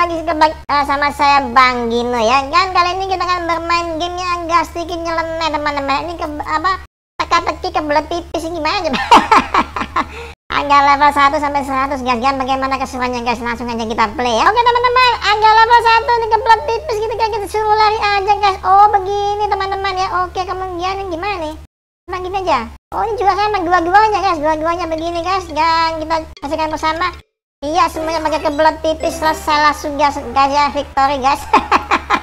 lagi eh, sama saya Bang Gino ya kan kali ini kita akan bermain game yang agak sedikit nyeleneh teman-teman ini ke apa teka-teki kebelet pipis gimana coba agak level 1 sampai 100 guys kan bagaimana keseruannya guys langsung aja kita play ya oke teman-teman agak level 1 ini kebelet pipis gitu kan kita suruh lari aja guys oh begini teman-teman ya oke kemudian gimana nih Emang gini gitu aja oh ini juga sama kan dua-duanya guys dua-duanya begini guys dan kita kasihkan bersama Iya semuanya pakai kebelot tipis selesai salah guys guys ya victory guys.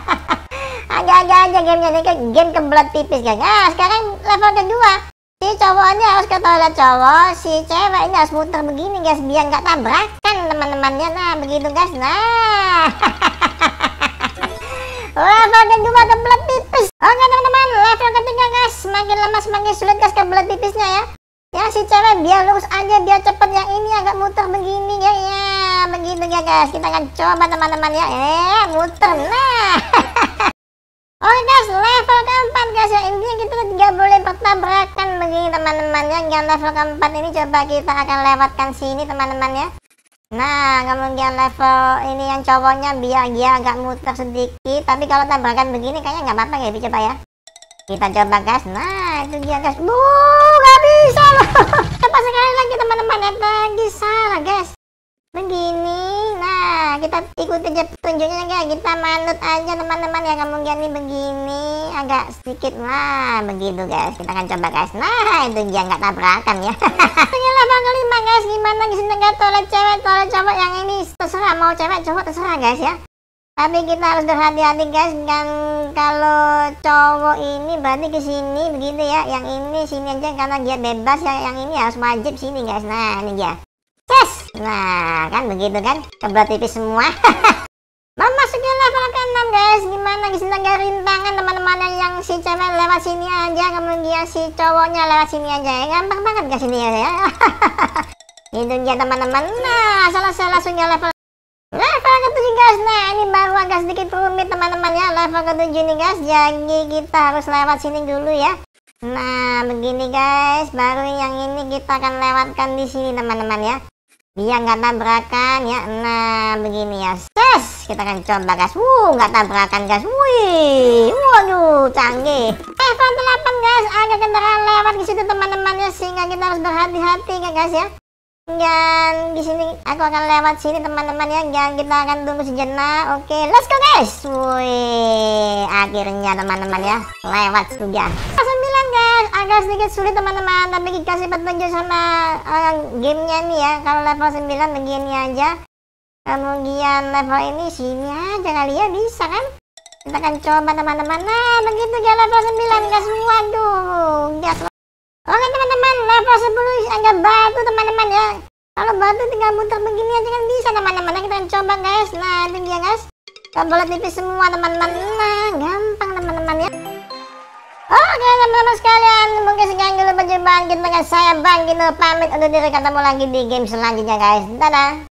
aja aja aja gamenya ini ke game kebelot tipis guys. Nah sekarang level kedua si cowoknya harus ke toilet cowok, si cewek ini harus muter begini guys biar nggak tabrakan teman-temannya. Nah begitu guys. Nah. level kedua kebelot tipis. Oke teman-teman level ketiga guys semakin lemas semakin sulit guys kebelot tipisnya ya. Ya si cewek biar lurus aja biar cepet yang ini agak muter begini pintunya guys kita akan coba teman-teman ya eh muter nah Oke oh, guys, level keempat guys ya ini kita tidak boleh bertabrakan begini teman-teman ya Yang level keempat ini coba kita akan lewatkan sini teman-teman ya Nah, kemudian level ini yang cowoknya biar dia agak muter sedikit Tapi kalau tabrakan begini kayaknya nggak apa-apa ya, coba ya Kita coba guys, nah itu dia guys bu. aja tunjuknya lagi kita manut aja teman-teman ya kemungkinan ini begini agak sedikit lah begitu guys kita akan coba guys nah itu dia nggak tabrakan ya tinggal bang kelima guys gimana guys nggak toilet cewek toilet cowok yang ini terserah mau cewek cowok terserah guys ya tapi kita harus berhati-hati guys kan kalau cowok ini berarti ke sini begitu ya yang ini sini aja karena dia bebas ya yang ini harus wajib sini guys nah ini dia Yes. Nah, kan begitu kan? Kebelat tipis semua. tangan guys gimana kita garin rintangan teman-teman yang si cewek lewat sini aja kemudian si cowoknya lewat sini aja ya gampang banget guys ini ya, ya. itu dia teman-teman nah selesai langsungnya level level ketujuh guys nah ini baru agak sedikit rumit teman-teman ya level ketujuh nih guys jadi kita harus lewat sini dulu ya nah begini guys baru yang ini kita akan lewatkan di sini teman-teman ya dia nggak tabrakan ya nah begini ya ses kita akan coba gas wuh nggak tabrakan gas wih waduh canggih Evan 8 gas ada kendaraan lewat di situ teman-temannya sehingga kita harus berhati-hati ya guys ya dan di sini aku akan lewat sini teman-teman ya dan kita akan tunggu sejenak oke let's go guys wih akhirnya teman-teman ya lewat juga agak sedikit sulit teman-teman tapi dikasih petunjuk sama uh, gamenya nih ya kalau level 9 begini aja kemudian level ini sini aja kali ya bisa kan kita akan coba teman-teman nah begitu ya level 9 guys waduh gas oke teman-teman level 10 agak batu teman-teman ya kalau batu tinggal muter begini aja kan bisa teman-teman nah, kita akan coba guys nah itu dia guys boleh tipis semua teman-teman nah gampang teman-teman ya Oke oh, teman-teman sekalian, mungkin sekian dulu berjumpa kita dengan saya Bang Gino pamit untuk diri ketemu lagi di game selanjutnya guys. Dadah!